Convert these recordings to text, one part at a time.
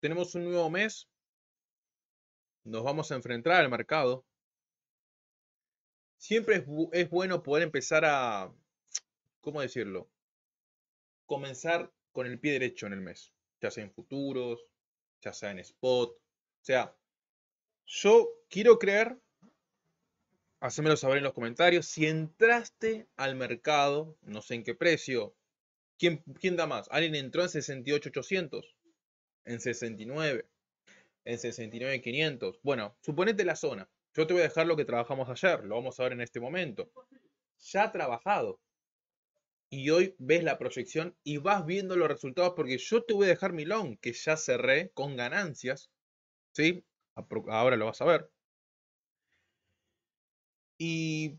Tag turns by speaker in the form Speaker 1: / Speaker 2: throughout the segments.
Speaker 1: tenemos un nuevo mes, nos vamos a enfrentar al mercado. Siempre es, bueno poder empezar a, ¿cómo decirlo? Comenzar con el pie derecho en el mes, ya sea en futuros, ya sea en spot. O sea, yo quiero creer, hacémelo saber en los comentarios, si entraste al mercado, no sé en qué precio, ¿quién, quién da más? ¿Alguien entró en 68,800? en 69, en 69,500. Bueno, suponete la zona. Yo te voy a dejar lo que trabajamos ayer, lo vamos a ver en este momento. Ya trabajado. Y hoy ves la proyección y vas viendo los resultados porque yo te voy a dejar mi long, que ya cerré con ganancias. ¿Sí? Ahora lo vas a ver. Y,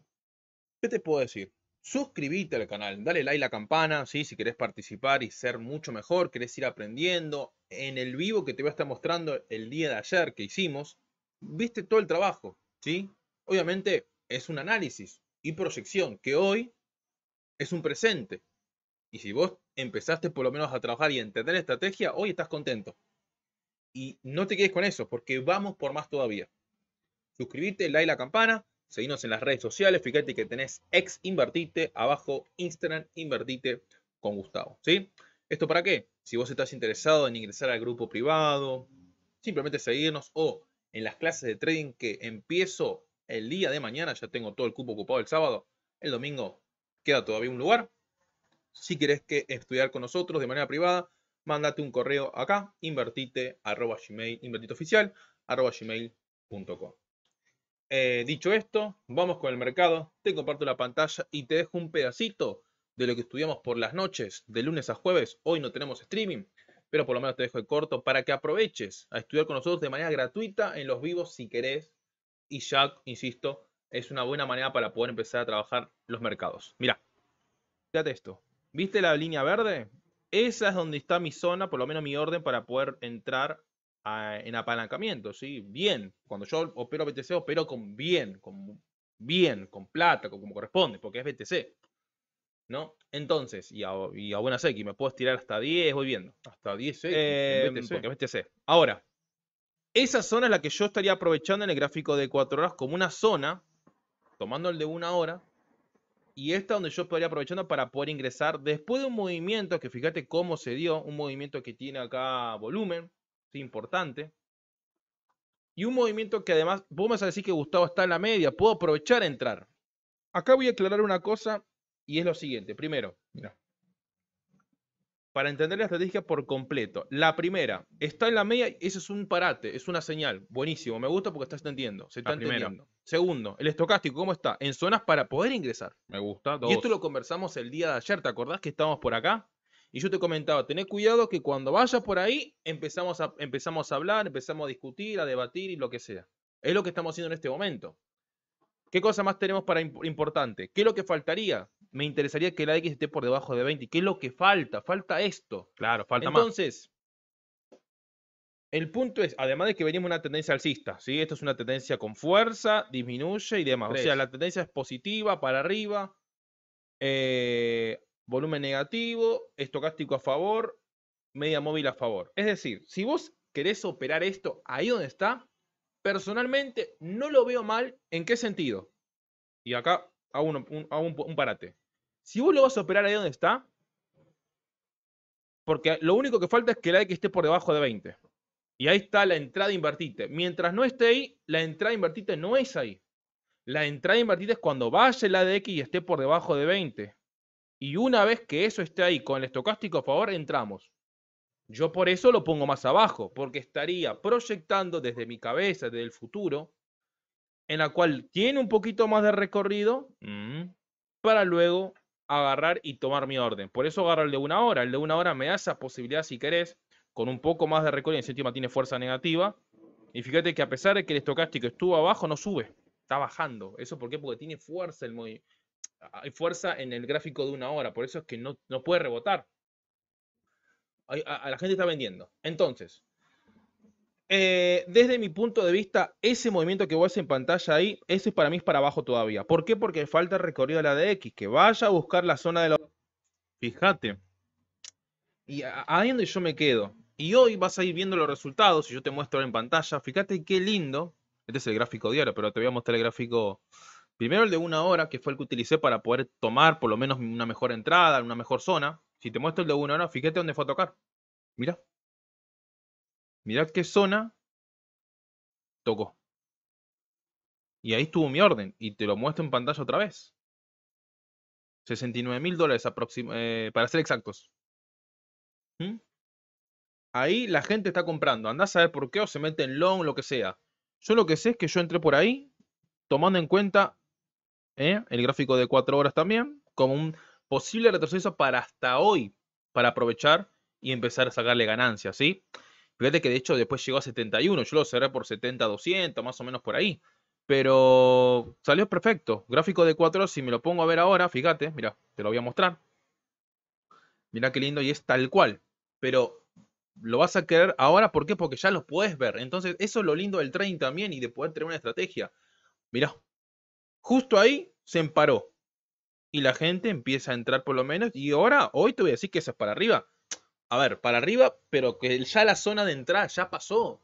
Speaker 1: ¿qué te puedo decir? suscríbete al canal, dale like a la campana, si querés participar y ser mucho mejor, querés ir aprendiendo. En el vivo que te voy a estar mostrando el día de ayer que hicimos, viste todo el trabajo, ¿sí? Obviamente es un análisis y proyección que hoy es un presente. Y si vos empezaste por lo menos a trabajar y entender estrategia, hoy estás contento. Y no te quedes con eso, porque vamos por más todavía. Suscríbete, like a la campana Seguinos en las redes sociales. Fíjate que tenés ex invertite abajo, Instagram invertite con Gustavo. ¿sí? ¿Esto para qué? Si vos estás interesado en ingresar al grupo privado, simplemente seguirnos o en las clases de trading que empiezo el día de mañana, ya tengo todo el cupo ocupado el sábado, el domingo queda todavía un lugar. Si querés que estudiar con nosotros de manera privada, mándate un correo acá, invertite, arroba gmail, oficial arroba gmail.com. Eh, dicho esto, vamos con el mercado. Te comparto la pantalla y te dejo un pedacito de lo que estudiamos por las noches, de lunes a jueves. Hoy no tenemos streaming, pero por lo menos te dejo el corto para que aproveches a estudiar con nosotros de manera gratuita en los vivos si querés. Y ya, insisto, es una buena manera para poder empezar a trabajar los mercados. Mira, fíjate esto. ¿Viste la línea verde? Esa es donde está mi zona, por lo menos mi orden para poder entrar en apalancamiento, ¿sí? Bien. Cuando yo opero BTC, opero con bien, con bien, con plata, como corresponde, porque es BTC. ¿No? Entonces, y a, y a buena me puedo estirar hasta 10, voy viendo. Hasta 10 em, Porque es BTC. Ahora, esa zona es la que yo estaría aprovechando en el gráfico de 4 horas como una zona, tomando el de una hora, y esta donde yo estaría aprovechando para poder ingresar después de un movimiento que fíjate cómo se dio, un movimiento que tiene acá volumen, importante. Y un movimiento que además, vos me vas a decir que Gustavo está en la media, puedo aprovechar a entrar. Acá voy a aclarar una cosa y es lo siguiente. Primero, Para entender la estrategia por completo. La primera, está en la media, eso es un parate, es una señal. Buenísimo, me gusta porque está entendiendo. Se está entendiendo. Segundo, el estocástico, ¿cómo está? En zonas para poder ingresar. Me gusta. Y esto lo conversamos el día de ayer, ¿te acordás que estábamos por acá? Y yo te comentaba, tened cuidado que cuando vayas por ahí empezamos a, empezamos a hablar, empezamos a discutir, a debatir y lo que sea. Es lo que estamos haciendo en este momento. ¿Qué cosa más tenemos para importante? ¿Qué es lo que faltaría? Me interesaría que la X esté por debajo de 20. ¿Qué es lo que falta? Falta esto. Claro, falta Entonces, más. Entonces, el punto es, además de que venimos una tendencia alcista, ¿sí? Esto es una tendencia con fuerza, disminuye y demás. O sea, la tendencia es positiva, para arriba. Eh, volumen negativo, estocástico a favor, media móvil a favor. Es decir, si vos querés operar esto ahí donde está, personalmente no lo veo mal. ¿En qué sentido? Y acá hago un, parate. Si vos lo vas a operar ahí donde está, porque lo único que falta es que la X esté por debajo de 20. Y ahí está la entrada invertida. Mientras no esté ahí, la entrada invertida no es ahí. La entrada invertida es cuando vaya la de X y esté por debajo de 20. Y una vez que eso esté ahí con el estocástico a favor, entramos. Yo por eso lo pongo más abajo, porque estaría proyectando desde mi cabeza, desde el futuro, en la cual tiene un poquito más de recorrido mm, para luego agarrar y tomar mi orden. Por eso agarro el de una hora. El de una hora me da esa posibilidad, si querés, con un poco más de recorrido. En Encima tiene fuerza negativa. Y fíjate que a pesar de que el estocástico estuvo abajo, no sube. Está bajando. ¿Eso por qué? Porque tiene fuerza el, movimiento hay fuerza en el gráfico de una hora, por eso es que no, puede rebotar. a, la gente está vendiendo. Entonces, eh, desde mi punto de vista, ese movimiento que vos en pantalla ahí, ese para mí es para abajo todavía. ¿Por qué? Porque falta recorrido a la de que vaya a buscar la zona de la... Fíjate. Y ahí donde yo me quedo. Y hoy vas a ir viendo los resultados, y yo te muestro en pantalla. Fíjate qué lindo. Este es el gráfico diario, pero te voy a mostrar el gráfico Primero el de una hora, que fue el que utilicé para poder tomar por lo menos una mejor entrada, una mejor zona. Si te muestro el de una hora, fíjate dónde fue a tocar. Mira. Mirad qué zona tocó. Y ahí estuvo mi orden. Y te lo muestro en pantalla otra vez. 69 mil dólares eh, para ser exactos. ¿Mm? Ahí la gente está comprando. Andá a saber por qué o se mete en long, lo que sea. Yo lo que sé es que yo entré por ahí tomando en cuenta ¿eh? el gráfico de 4 horas también, como un posible retroceso para hasta hoy, para aprovechar y empezar a sacarle ganancias, ¿sí? Fíjate que de hecho después llegó a 71, yo lo cerré por 70, 200, más o menos por ahí, pero salió perfecto. Gráfico de 4 horas, si me lo pongo a ver ahora, fíjate, mira, te lo voy a mostrar. Mira qué lindo y es tal cual, pero lo vas a querer ahora, ¿por qué? Porque ya lo puedes ver. Entonces, eso es lo lindo del trading también y de poder tener una estrategia. Mira. justo ahí se emparó. Y la gente empieza a entrar por lo menos. Y ahora, hoy te voy a decir que esa es para arriba. A ver, para arriba, pero que ya la zona de entrada ya pasó.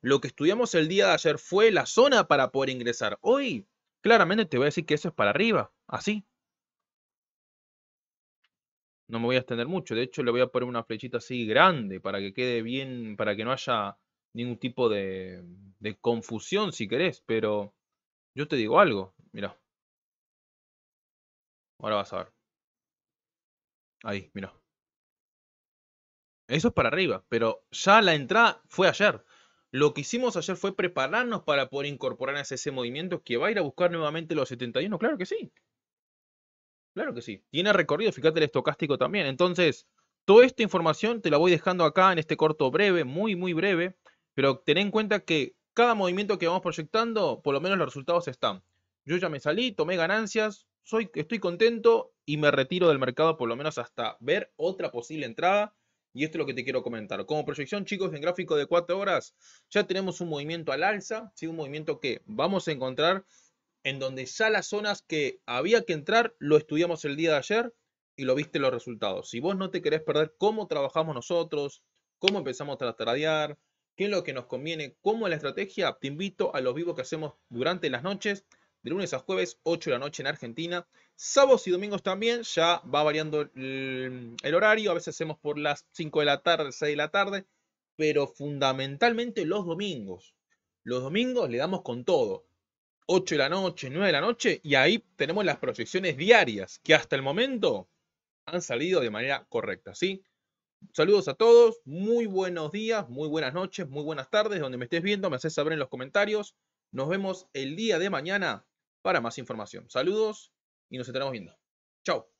Speaker 1: Lo que estudiamos el día de ayer fue la zona para poder ingresar. Hoy, claramente te voy a decir que eso es para arriba. Así. No me voy a extender mucho. De hecho, le voy a poner una flechita así grande para que quede bien, para que no haya ningún tipo de, de confusión, si querés. Pero yo te digo algo. Mira. Ahora vas a ver. Ahí, mira. Eso es para arriba, pero ya la entrada fue ayer. Lo que hicimos ayer fue prepararnos para poder incorporar a ese movimiento que va a ir a buscar nuevamente los 71. Claro que sí. Claro que sí. Tiene recorrido, fíjate el estocástico también. Entonces, toda esta información te la voy dejando acá en este corto breve, muy, muy breve. Pero ten en cuenta que cada movimiento que vamos proyectando, por lo menos los resultados están. Yo ya me salí, tomé ganancias, soy, estoy contento y me retiro del mercado por lo menos hasta ver otra posible entrada. Y esto es lo que te quiero comentar. Como proyección, chicos, en gráfico de 4 horas ya tenemos un movimiento al alza, ¿sí? un movimiento que vamos a encontrar en donde ya las zonas que había que entrar lo estudiamos el día de ayer y lo viste los resultados. Si vos no te querés perder cómo trabajamos nosotros, cómo empezamos a tradear, qué es lo que nos conviene, cómo es la estrategia, te invito a los vivos que hacemos durante las noches de lunes a jueves, 8 de la noche en Argentina. Sábados y domingos también, ya va variando el, horario, a veces hacemos por las 5 de la tarde, 6 de la tarde, pero fundamentalmente los domingos. Los domingos le damos con todo. 8 de la noche, 9 de la noche, y ahí tenemos las proyecciones diarias, que hasta el momento han salido de manera correcta, ¿sí? Saludos a todos, muy buenos días, muy buenas noches, muy buenas tardes, donde me estés viendo, me haces saber en los comentarios. Nos vemos el día de mañana para más información. Saludos y nos estaremos viendo. Chao.